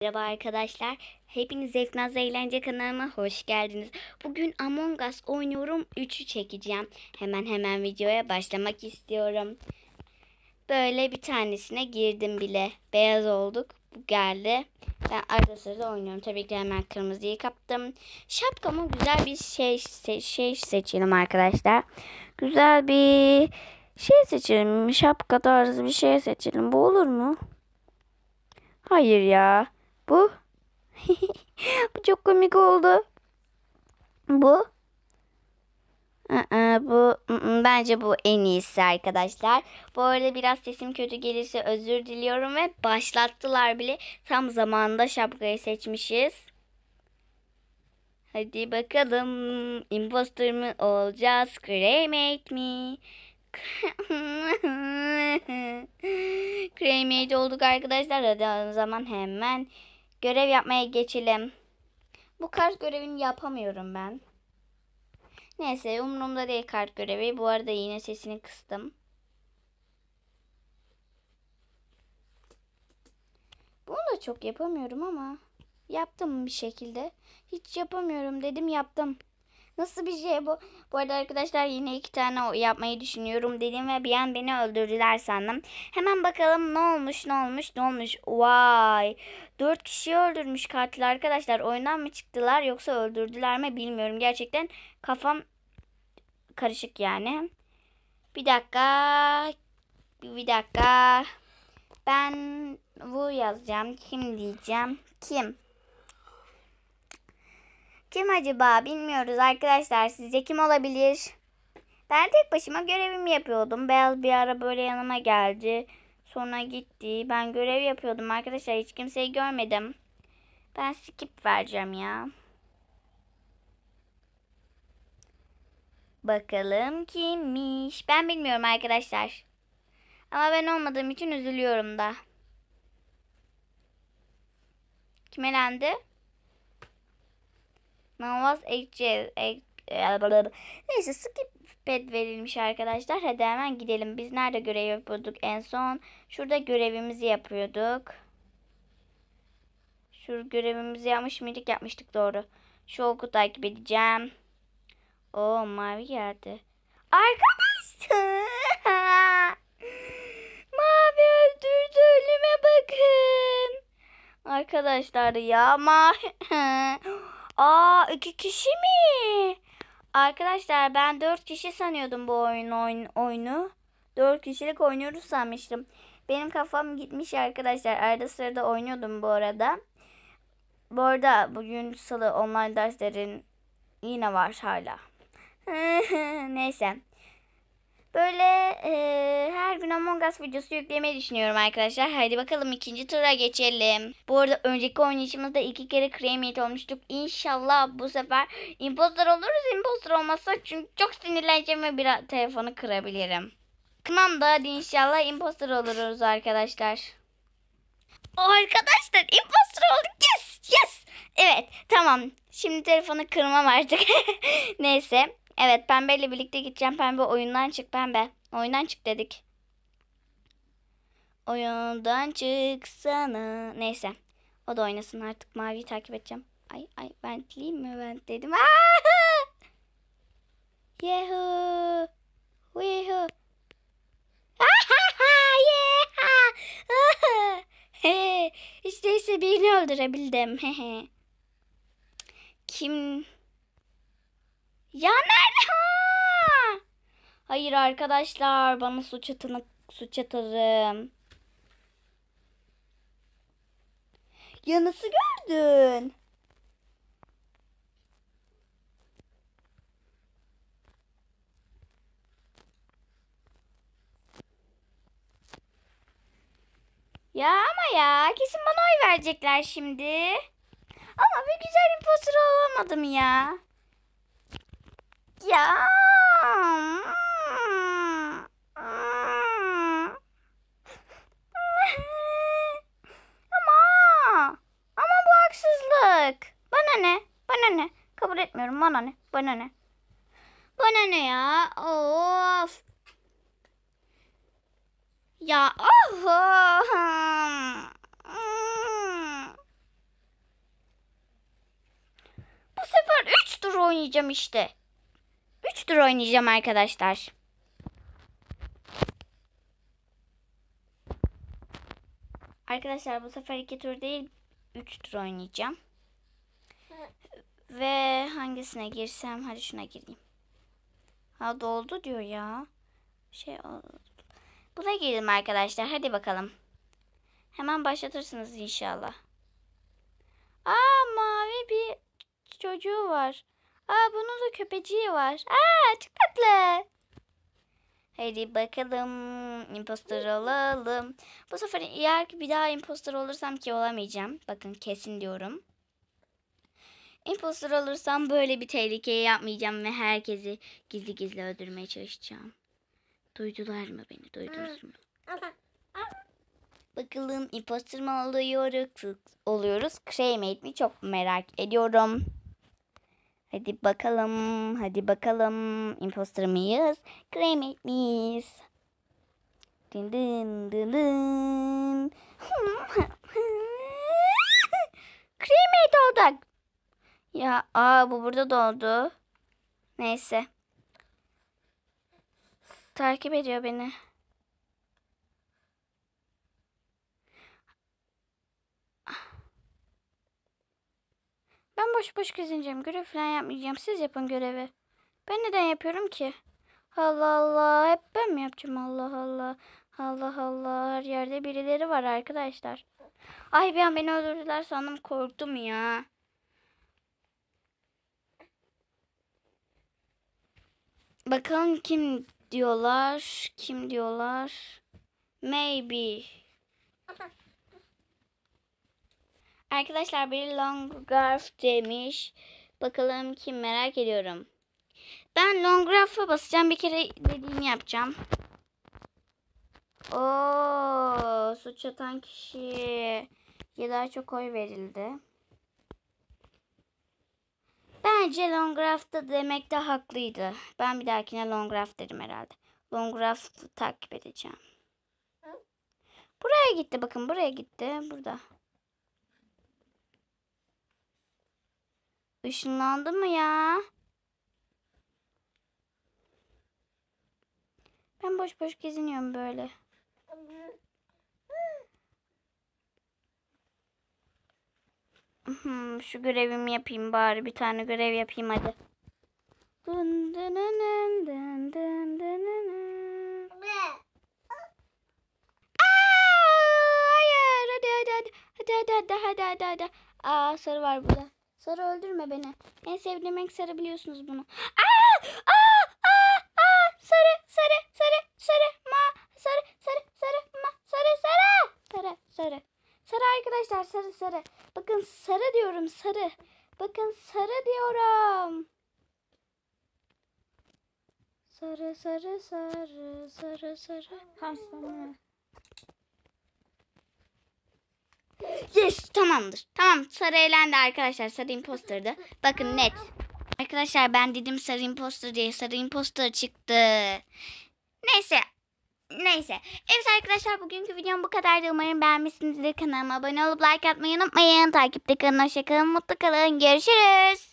Merhaba arkadaşlar. Hepiniz Efnaz Eğlence kanalıma hoş geldiniz. Bugün Among Us oynuyorum. 3'ü çekeceğim. Hemen hemen videoya başlamak istiyorum. Böyle bir tanesine girdim bile. Beyaz olduk. Bu geldi. Ben arada sırada oynuyorum. Tabii ki hemen kırmızıyı kaptım. Şapkamı güzel bir şey, se şey seçelim arkadaşlar. Güzel bir şey seçelim. Şapka tarzı bir şey seçelim. Bu olur mu? Hayır ya. Bu. bu çok komik oldu. Bu. bu bence bu en iyisi arkadaşlar. Bu arada biraz sesim kötü gelirse özür diliyorum ve başlattılar bile. Tam zamanında şapkayı seçmişiz. Hadi bakalım imposter mı olacağız? Cremate mi? Cremate olduk arkadaşlar. Hadi o zaman hemen Görev yapmaya geçelim. Bu kart görevini yapamıyorum ben. Neyse umurumda değil kart görevi. Bu arada yine sesini kıstım. Bunu da çok yapamıyorum ama yaptım bir şekilde. Hiç yapamıyorum dedim yaptım. Nasıl bir şey bu? Bu arada arkadaşlar yine iki tane yapmayı düşünüyorum dedim ve bir an beni öldürdüler sandım. Hemen bakalım ne olmuş ne olmuş ne olmuş. Vay. Dört kişi öldürmüş katil arkadaşlar. Oyundan mı çıktılar yoksa öldürdüler mi bilmiyorum. Gerçekten kafam karışık yani. Bir dakika. Bir dakika. Ben bu yazacağım. Kim diyeceğim? Kim? Kim acaba bilmiyoruz arkadaşlar. Sizce kim olabilir? Ben tek başıma görevimi yapıyordum. Beyaz bir ara böyle yanıma geldi. Sonra gitti. Ben görev yapıyordum arkadaşlar. Hiç kimseyi görmedim. Ben skip vereceğim ya. Bakalım kimmiş? Ben bilmiyorum arkadaşlar. Ama ben olmadığım için üzülüyorum da. Kim elendi? Now edeceğiz. E, neyse skip pet verilmiş arkadaşlar. Hadi hemen gidelim. Biz nerede görev yapıyorduk en son? Şurada görevimizi yapıyorduk. Şu görevimizi yapmış mıydık? Yapmıştık doğru. Şu oku takip edeceğim. O mavi yerde. Arkadaşlar. mavi öldürdü. Ölüme bakın. Arkadaşlar ya mavi. Aa iki kişi mi? Arkadaşlar ben dört kişi sanıyordum bu oyun, oyun oyunu. Dört kişilik oynuyoruz sanmıştım. Benim kafam gitmiş arkadaşlar. Arada sırada oynuyordum bu arada. Bu arada bugün salı online derslerin yine var hala. Neyse. Böyle e, her gün Among Us videosu yüklemeyi düşünüyorum arkadaşlar. Hadi bakalım ikinci tura geçelim. Bu arada önceki oynayışımızda iki kere cremate olmuştuk. İnşallah bu sefer imposter oluruz. Imposter olmazsa çünkü çok sinirleneceğim ve bir telefonu kırabilirim. Kınam da hadi inşallah imposter oluruz arkadaşlar. Arkadaşlar imposter olduk. Yes yes. Evet tamam. Şimdi telefonu kırmam artık. Neyse. Evet pembeyle birlikte gideceğim. Pembe oyundan çık pembe. Oyundan çık dedik. Oyundan çıksana. Neyse. O da oynasın artık. Maviyi takip edeceğim. Ay ay ventliyim mi vent dedim. Yehu. Yehu. işte ise birini öldürebildim. Kim ya nerede? Ha! Hayır arkadaşlar bana suç atını suç atarım. Ya nasıl gördün? Ya ama ya kesin bana oy verecekler şimdi. Ama bir güzel imposter olamadım ya. Ya. ama ama bu haksızlık. Bana ne? Bana ne? Kabul etmiyorum. Bana ne? Bana ne? Bana ne ya? Of. Ya oh. Bu sefer 3 tur oynayacağım işte tur oynayacağım arkadaşlar. Arkadaşlar bu sefer iki tur değil üç tur oynayacağım. Ve hangisine girsem hadi şuna gireyim. Ha doldu diyor ya. Şey oldu. Buna girdim arkadaşlar. Hadi bakalım. Hemen başlatırsınız inşallah. Aa mavi bir çocuğu var. Aa bunun da köpeciği var. Aa çok tatlı. Hadi bakalım impostor olalım. Bu sefer eğer ki bir daha impostor olursam ki olamayacağım. Bakın kesin diyorum. Impostor olursam böyle bir tehlikeyi yapmayacağım ve herkesi gizli gizli öldürmeye çalışacağım. Duydular mı beni? Duydunuz mu? Bakalım impostor mu oluyoruz? Oluyoruz. Cremate mi? Çok merak ediyorum. Hadi bakalım, hadi bakalım. Imposter mıyız? Kremit miyiz? Dın dın dın dın. Kremit olduk. Ya aa bu burada doldu. Neyse. Takip ediyor beni. Ben boş boş gezineceğim. Görev falan yapmayacağım. Siz yapın görevi. Ben neden yapıyorum ki? Allah Allah. Hep ben mi yapacağım? Allah Allah. Allah Allah. Her yerde birileri var arkadaşlar. Ay bir an beni öldürdüler sandım. Korktum ya. Bakalım kim diyorlar. Kim diyorlar. Maybe. Arkadaşlar bir Longgraph demiş. Bakalım kim merak ediyorum. Ben Longgraph'a basacağım. Bir kere dediğimi yapacağım. Oo, suç atan kişi. Ya daha çok oy verildi. Bence Longgraph'ta demekte de haklıydı. Ben bir dahakine Longgraph derim herhalde. Longgraph'ı takip edeceğim. Buraya gitti bakın buraya gitti. Burada. Işınlandı mı ya? Ben boş boş geziniyorum böyle. Hmm, şu görevimi yapayım bari. Bir tane görev yapayım hadi. Dın dın dın dın dın dın dın. Aa, hayır. Hadi hadi hadi. Hadi hadi hadi hadi hadi. Aa, sarı var burada. Sarı öldürme beni. En sevdiğim renk sarı biliyorsunuz bunu. Aa! Aa! Aa! Aa! Sarı, sarı, sarı, sarı, ma, sarı, sarı, sarı, ma, sarı, sarı, sarı, sarı. Sarı arkadaşlar, sarı, sarı. Bakın sarı diyorum, sarı. Bakın sarı diyorum. Sarı, sarı, sarı, sarı, sarı. Hamstamı. Yes tamamdır. Tamam sarı elendi arkadaşlar. Sarı imposterdı. Bakın net. Arkadaşlar ben dedim sarı imposter diye sarı imposter çıktı. Neyse. Neyse. Evet arkadaşlar bugünkü videom bu kadardı. Umarım beğenmişsinizdir. Kanalıma abone olup like atmayı unutmayın. Takipte kalın. Hoşçakalın. Mutlu kalın. Görüşürüz.